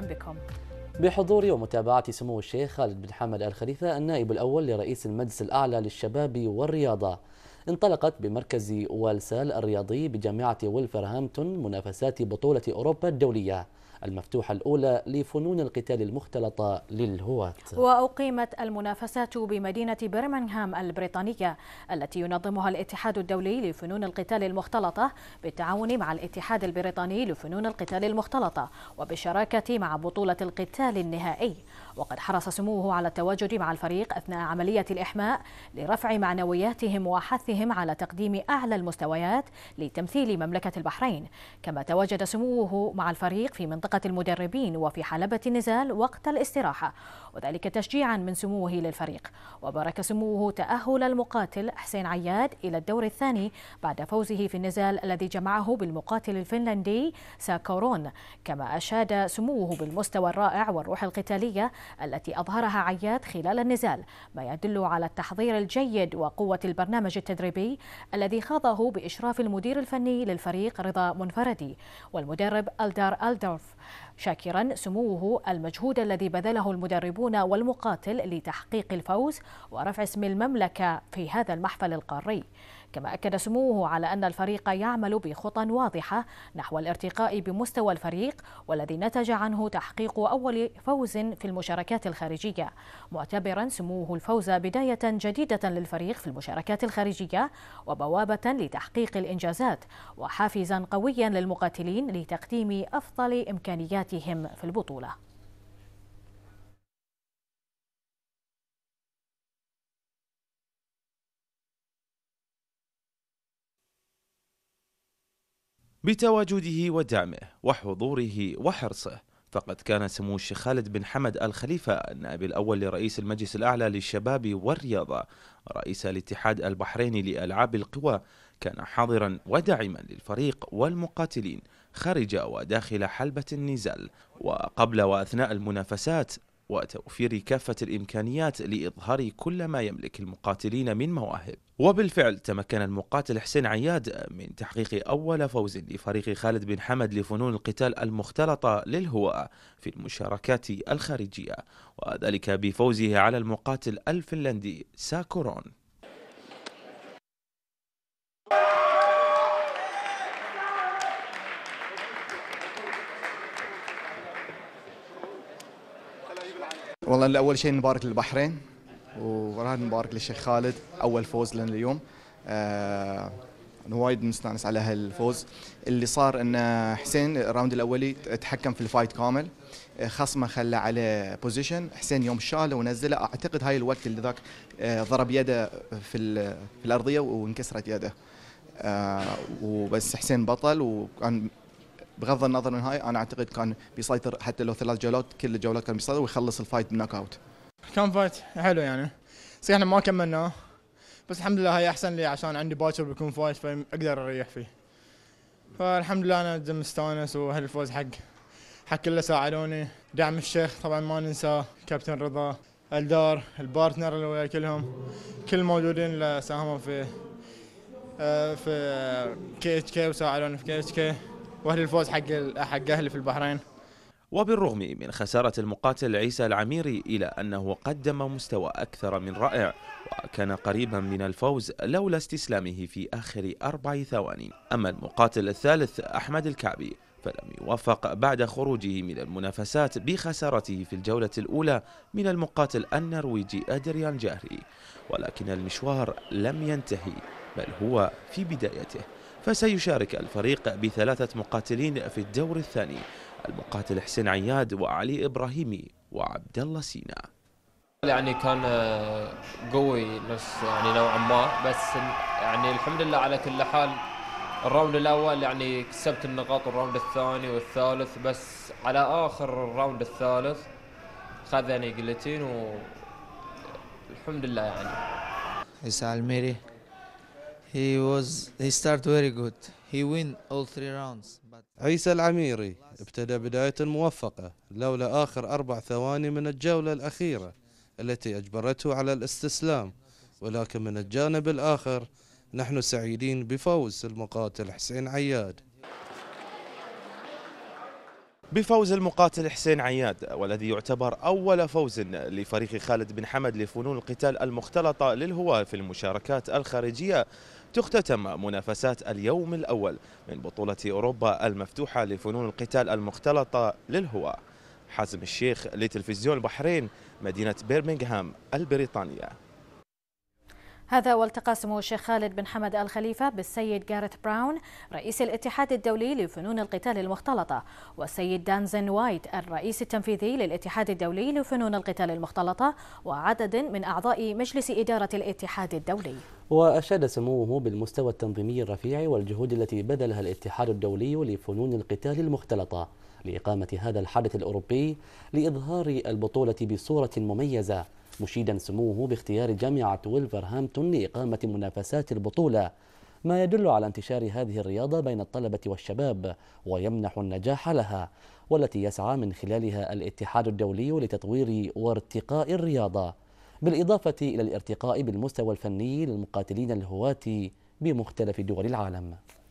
بكم بحضور ومتابعة سمو الشيخ خالد بن حمد آل خليفة النائب الأول لرئيس المجلس الأعلى للشباب والرياضة انطلقت بمركز والسال الرياضي بجامعة ولفرهامبتون منافسات بطولة أوروبا الدولية المفتوحة الأولى لفنون القتال المختلطة للهواة وأقيمت المنافسات بمدينة برمنغهام البريطانية التي ينظمها الاتحاد الدولي لفنون القتال المختلطة بالتعاون مع الاتحاد البريطاني لفنون القتال المختلطة وبالشراكة مع بطولة القتال النهائي وقد حرص سموه على التواجد مع الفريق أثناء عملية الإحماء لرفع معنوياتهم وحثهم على تقديم أعلى المستويات لتمثيل مملكة البحرين كما تواجد سموه مع الفريق في منطقة المدربين وفي حلبة النزال وقت الاستراحة وذلك تشجيعا من سموه للفريق وبارك سموه تأهل المقاتل حسين عياد إلى الدور الثاني بعد فوزه في النزال الذي جمعه بالمقاتل الفنلندي ساكورون كما أشاد سموه بالمستوى الرائع والروح القتالية التي أظهرها عياد خلال النزال ما يدل على التحضير الجيد وقوة البرنامج التدريبي الذي خاضه بإشراف المدير الفني للفريق رضا منفردي والمدرب ألدار ألدورف شاكرا سموه المجهود الذي بذله المدربون والمقاتل لتحقيق الفوز ورفع اسم المملكة في هذا المحفل القاري كما أكد سموه على أن الفريق يعمل بخطى واضحة نحو الارتقاء بمستوى الفريق والذي نتج عنه تحقيق أول فوز في المشاركة المشاركات الخارجية معتبرا سموه الفوز بداية جديدة للفريق في المشاركات الخارجية وبوابة لتحقيق الإنجازات وحافزا قويا للمقاتلين لتقديم أفضل إمكانياتهم في البطولة بتواجده ودعمه وحضوره وحرصه فقد كان سمو الشيخ خالد بن حمد الخليفة النائب الأول لرئيس المجلس الأعلى للشباب والرياضة رئيس الاتحاد البحريني لألعاب القوى كان حاضرا وداعما للفريق والمقاتلين خارج وداخل حلبة النزال وقبل وأثناء المنافسات وتوفير كافة الإمكانيات لإظهار كل ما يملك المقاتلين من مواهب وبالفعل تمكن المقاتل حسين عياد من تحقيق أول فوز لفريق خالد بن حمد لفنون القتال المختلطة للهواء في المشاركات الخارجية وذلك بفوزه على المقاتل الفنلندي ساكورون والله اول شيء نبارك للبحرين وراح نبارك للشيخ خالد اول فوز لنا اليوم آه وايد مستانس على هالفوز اللي صار ان حسين الراوند الاولي تحكم في الفايت كامل آه، خصمه خلى على بوزيشن حسين يوم شاله ونزله اعتقد هاي الوقت اللي ذاك آه، ضرب يده في, الارضيه وانكسرت يده آه وبس حسين بطل وكان بغض النظر من هاي انا اعتقد كان بيسيطر حتى لو ثلاث جولات كل الجولات كان بيسيطر ويخلص الفايت بالنوك اوت كان فايت حلو يعني صحيح احنا ما كملناه بس الحمد لله هاي احسن لي عشان عندي باكر بيكون فايت فاقدر اريح فيه فالحمد لله انا مستانس وهالفوز حق حق كله ساعدوني دعم الشيخ طبعا ما ننساه كابتن رضا الدار البارتنر اللي وياي كلهم كل الموجودين اللي ساهموا في آه، في كي اتش كي وساعدوني في كي اتش كي واهل الفوز حق حق اهلي في البحرين وبالرغم من خسارة المقاتل عيسى العميري إلى أنه قدم مستوى أكثر من رائع وكان قريبا من الفوز لولا استسلامه في آخر أربع ثواني أما المقاتل الثالث أحمد الكعبي فلم يوفق بعد خروجه من المنافسات بخسارته في الجولة الأولى من المقاتل النرويجي أدريان جاهري ولكن المشوار لم ينتهي بل هو في بدايته فسيشارك الفريق بثلاثة مقاتلين في الدور الثاني المقاتل حسين عياد وعلي إبراهيمي وعبد الله سينا يعني كان آه، قوي نفس يعني نوعا ما بس يعني الحمد لله على كل حال الراوند الاول يعني كسبت النقاط الراوند الثاني والثالث بس على اخر الراوند الثالث خذني قلتين والحمد لله يعني عيسى الميري He was he very good. He win all three rounds. But... عيسى العميري ابتدى بداية موفقة لولا آخر أربع ثواني من الجولة الأخيرة التي أجبرته على الاستسلام ولكن من الجانب الآخر نحن سعيدين بفوز المقاتل حسين عياد بفوز المقاتل حسين عياد والذي يعتبر أول فوز لفريق خالد بن حمد لفنون القتال المختلطة للهواة في المشاركات الخارجية تختتم منافسات اليوم الأول من بطولة أوروبا المفتوحة لفنون القتال المختلطة للهواة حازم الشيخ لتلفزيون البحرين مدينة بيرمنغهام البريطانية هذا والتقى سمو الشيخ خالد بن حمد الخليفة بالسيد جارث براون رئيس الاتحاد الدولي لفنون القتال المختلطة والسيد دانزن وايت الرئيس التنفيذي للاتحاد الدولي لفنون القتال المختلطة وعدد من أعضاء مجلس إدارة الاتحاد الدولي وأشاد سموه بالمستوى التنظيمي الرفيع والجهود التي بذلها الاتحاد الدولي لفنون القتال المختلطة لإقامة هذا الحدث الأوروبي لإظهار البطولة بصورة مميزة مشيدا سموه باختيار جامعة ويلفرهامبتون لإقامة منافسات البطولة ما يدل على انتشار هذه الرياضة بين الطلبة والشباب ويمنح النجاح لها والتي يسعى من خلالها الاتحاد الدولي لتطوير وارتقاء الرياضة بالإضافة إلى الارتقاء بالمستوى الفني للمقاتلين الهواة بمختلف دول العالم